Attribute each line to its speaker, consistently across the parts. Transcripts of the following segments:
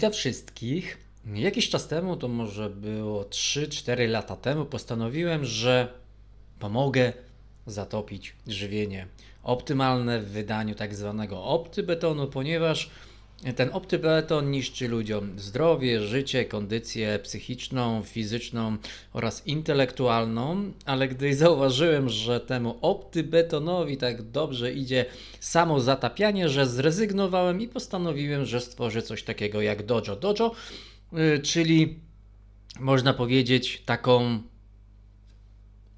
Speaker 1: Witam wszystkich. Jakiś czas temu, to może było 3-4 lata temu, postanowiłem, że pomogę zatopić żywienie optymalne w wydaniu tak zwanego optybetonu, ponieważ ten optybeton niszczy ludziom zdrowie, życie, kondycję psychiczną, fizyczną oraz intelektualną, ale gdy zauważyłem, że temu optybetonowi tak dobrze idzie samo zatapianie, że zrezygnowałem i postanowiłem, że stworzę coś takiego jak dojo. Dojo, y, czyli można powiedzieć taką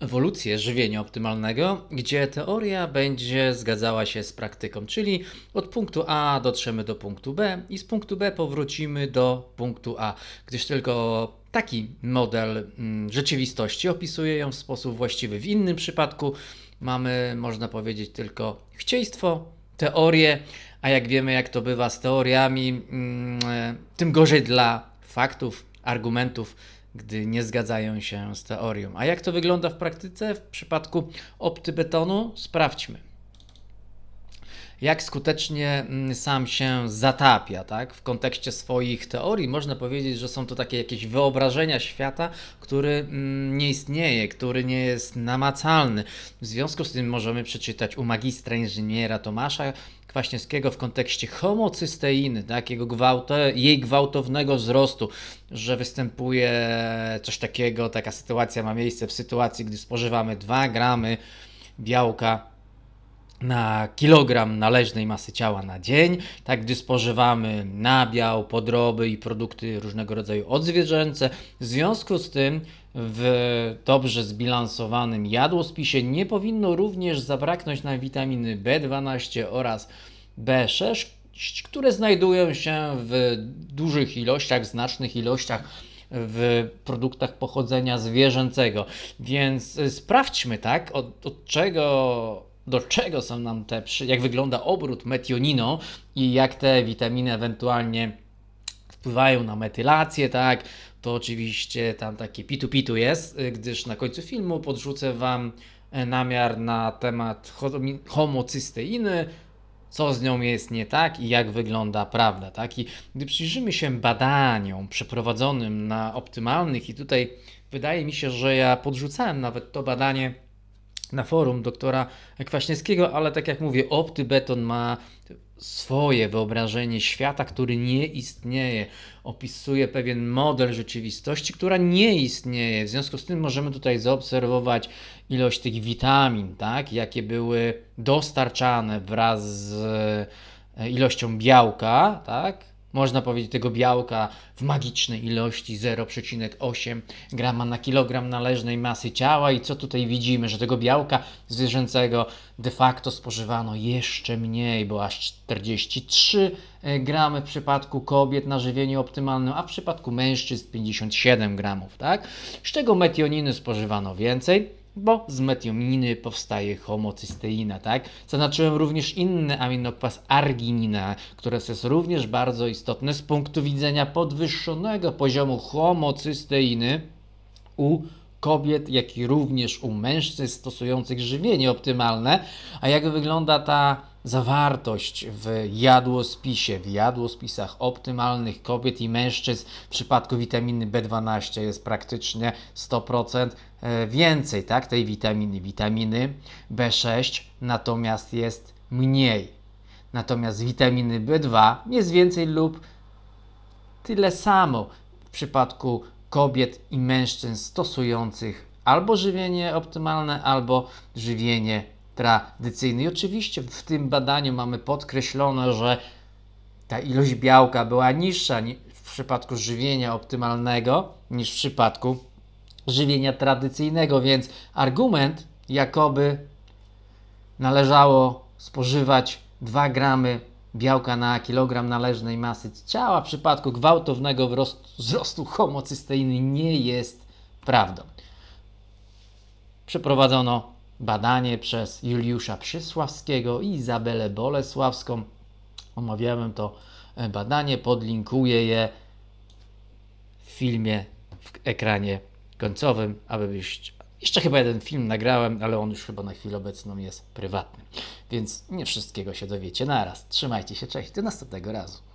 Speaker 1: ewolucję żywienia optymalnego, gdzie teoria będzie zgadzała się z praktyką, czyli od punktu A dotrzemy do punktu B i z punktu B powrócimy do punktu A, gdyż tylko taki model mm, rzeczywistości opisuje ją w sposób właściwy. W innym przypadku mamy, można powiedzieć, tylko chcieństwo, teorię, a jak wiemy, jak to bywa z teoriami, mm, e, tym gorzej dla faktów, argumentów gdy nie zgadzają się z teorią. A jak to wygląda w praktyce w przypadku optybetonu? Sprawdźmy jak skutecznie mm, sam się zatapia, tak? W kontekście swoich teorii można powiedzieć, że są to takie jakieś wyobrażenia świata, który mm, nie istnieje, który nie jest namacalny. W związku z tym możemy przeczytać u magistra inżyniera Tomasza Kwaśniewskiego w kontekście homocysteiny, tak, jego gwałte, jej gwałtownego wzrostu, że występuje coś takiego, taka sytuacja ma miejsce w sytuacji, gdy spożywamy 2 gramy białka na kilogram należnej masy ciała na dzień, tak gdy spożywamy nabiał, podroby i produkty różnego rodzaju odzwierzęce. W związku z tym w dobrze zbilansowanym jadłospisie nie powinno również zabraknąć na witaminy B12 oraz B6, które znajdują się w dużych ilościach, znacznych ilościach w produktach pochodzenia zwierzęcego. Więc y, sprawdźmy, tak, od, od czego do czego są nam te, jak wygląda obrót metionino i jak te witaminy ewentualnie wpływają na metylację, tak, to oczywiście tam takie pitu-pitu jest, y, gdyż na końcu filmu podrzucę Wam e, namiar na temat homocysteiny, co z nią jest nie tak i jak wygląda prawda, tak? I gdy przyjrzymy się badaniom przeprowadzonym na optymalnych i tutaj wydaje mi się, że ja podrzucałem nawet to badanie na forum doktora Kwaśniewskiego, ale tak jak mówię, Opty Beton ma swoje wyobrażenie świata, który nie istnieje. Opisuje pewien model rzeczywistości, która nie istnieje. W związku z tym możemy tutaj zaobserwować ilość tych witamin, tak, jakie były dostarczane wraz z e, ilością białka, tak, można powiedzieć, tego białka w magicznej ilości 0,8 g na kilogram należnej masy ciała. I co tutaj widzimy, że tego białka zwierzęcego de facto spożywano jeszcze mniej, bo aż 43 e, gramy w przypadku kobiet na żywieniu optymalnym, a w przypadku mężczyzn 57 gramów, tak? Z czego metioniny spożywano więcej bo z metiominy powstaje homocysteina, tak? Zaznaczyłem również inny aminokwas arginina, które jest również bardzo istotne z punktu widzenia podwyższonego poziomu homocysteiny u kobiet, jak i również u mężczyzn stosujących żywienie optymalne. A jak wygląda ta zawartość w jadłospisie, w jadłospisach optymalnych kobiet i mężczyzn w przypadku witaminy B12 jest praktycznie 100% e, więcej tak, tej witaminy, witaminy B6 natomiast jest mniej. Natomiast witaminy B2 jest więcej lub tyle samo w przypadku kobiet i mężczyzn stosujących albo żywienie optymalne, albo żywienie tradycyjny. I oczywiście w tym badaniu mamy podkreślone, że ta ilość białka była niższa w przypadku żywienia optymalnego niż w przypadku żywienia tradycyjnego, więc argument, jakoby należało spożywać 2 gramy białka na kilogram należnej masy ciała w przypadku gwałtownego wzrostu homocysteiny nie jest prawdą. Przeprowadzono badanie przez Juliusza Przysławskiego i Izabelę Bolesławską. Omawiałem to e, badanie, podlinkuję je w filmie, w ekranie końcowym, aby być. Jeszcze chyba jeden film nagrałem, ale on już chyba na chwilę obecną jest prywatny. Więc nie wszystkiego się dowiecie naraz. Trzymajcie się, cześć, do następnego razu.